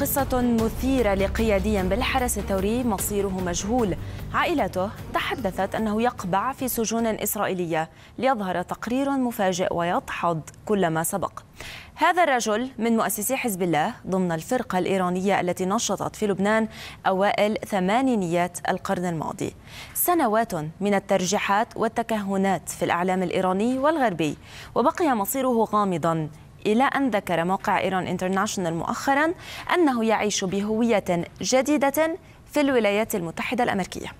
قصة مثيرة لقيادي بالحرس الثوري مصيره مجهول عائلته تحدثت أنه يقبع في سجون إسرائيلية ليظهر تقرير مفاجئ ويدحض كل ما سبق هذا الرجل من مؤسسي حزب الله ضمن الفرقة الإيرانية التي نشطت في لبنان أوائل ثمانينيات القرن الماضي سنوات من الترجيحات والتكهنات في الإعلام الإيراني والغربي وبقي مصيره غامضا إلى أن ذكر موقع إيران انترناشونال مؤخرا أنه يعيش بهوية جديدة في الولايات المتحدة الأمريكية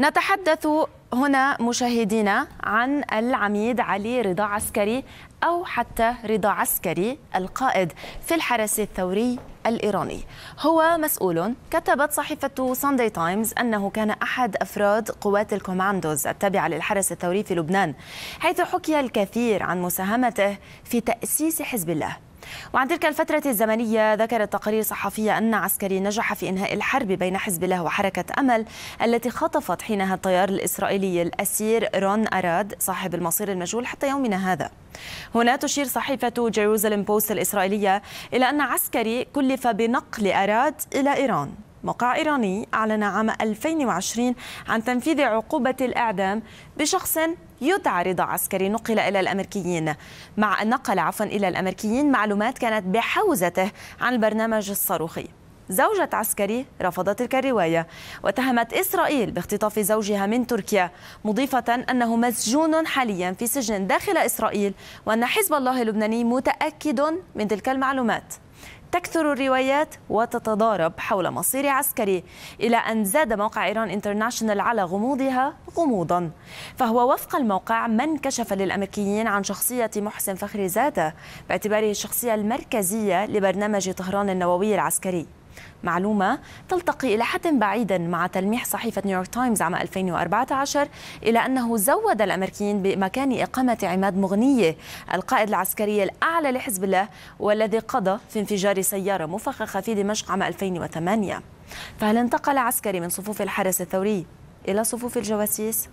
نتحدث هنا مشاهدينا عن العميد علي رضا عسكري أو حتى رضا عسكري القائد في الحرس الثوري الإيراني هو مسؤول كتبت صحيفة ساندي تايمز أنه كان أحد أفراد قوات الكوماندوز التابعة للحرس الثوري في لبنان حيث حكي الكثير عن مساهمته في تأسيس حزب الله وعن تلك الفترة الزمنية ذكرت تقارير صحفية أن عسكري نجح في إنهاء الحرب بين حزب الله وحركة أمل التي خطفت حينها الطيار الإسرائيلي الأسير رون أراد صاحب المصير المجهول حتى يومنا هذا هنا تشير صحيفة جيروزالم بوست الإسرائيلية إلى أن عسكري كلف بنقل أراد إلى إيران موقع إيراني أعلن عام 2020 عن تنفيذ عقوبة الإعدام بشخص يدعى رضا عسكري نقل إلى الأمريكيين مع أن نقل عفوا إلى الأمريكيين معلومات كانت بحوزته عن البرنامج الصاروخي زوجة عسكري رفضت تلك الرواية واتهمت إسرائيل باختطاف زوجها من تركيا مضيفة أنه مسجون حاليا في سجن داخل إسرائيل وأن حزب الله اللبناني متأكد من تلك المعلومات تكثر الروايات وتتضارب حول مصير عسكري إلى أن زاد موقع إيران انترناشنال على غموضها غموضا فهو وفق الموقع من كشف للأمريكيين عن شخصية محسن فخري زاده باعتباره الشخصية المركزية لبرنامج طهران النووي العسكري معلومة تلتقي إلى حد بعيد مع تلميح صحيفة نيويورك تايمز عام 2014 إلى أنه زود الأمريكيين بإمكان إقامة عماد مغنية القائد العسكري الأعلى لحزب الله والذي قضى في انفجار سيارة مفخخة في دمشق عام 2008 فهل انتقل عسكري من صفوف الحرس الثوري إلى صفوف الجواسيس؟